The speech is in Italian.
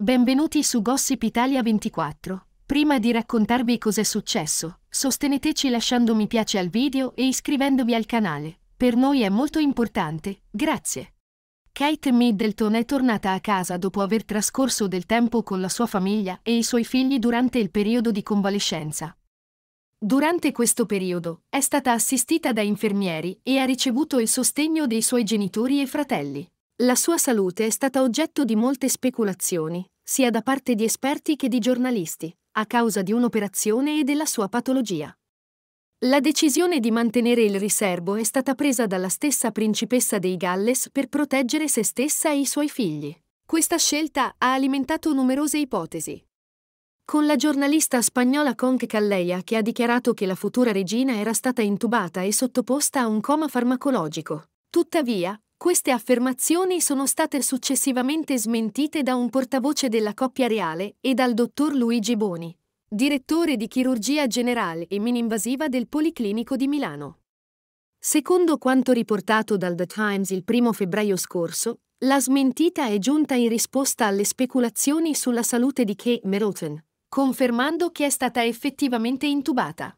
Benvenuti su Gossip Italia 24. Prima di raccontarvi cos'è successo, sosteneteci lasciando mi piace al video e iscrivendovi al canale. Per noi è molto importante, grazie. Kate Middleton è tornata a casa dopo aver trascorso del tempo con la sua famiglia e i suoi figli durante il periodo di convalescenza. Durante questo periodo è stata assistita da infermieri e ha ricevuto il sostegno dei suoi genitori e fratelli. La sua salute è stata oggetto di molte speculazioni, sia da parte di esperti che di giornalisti, a causa di un'operazione e della sua patologia. La decisione di mantenere il riservo è stata presa dalla stessa principessa dei Galles per proteggere se stessa e i suoi figli. Questa scelta ha alimentato numerose ipotesi. Con la giornalista spagnola Conque Calleia che ha dichiarato che la futura regina era stata intubata e sottoposta a un coma farmacologico. Tuttavia, queste affermazioni sono state successivamente smentite da un portavoce della coppia reale e dal dottor Luigi Boni, direttore di chirurgia generale e mininvasiva del Policlinico di Milano. Secondo quanto riportato dal The Times il 1 febbraio scorso, la smentita è giunta in risposta alle speculazioni sulla salute di Kate Middleton, confermando che è stata effettivamente intubata.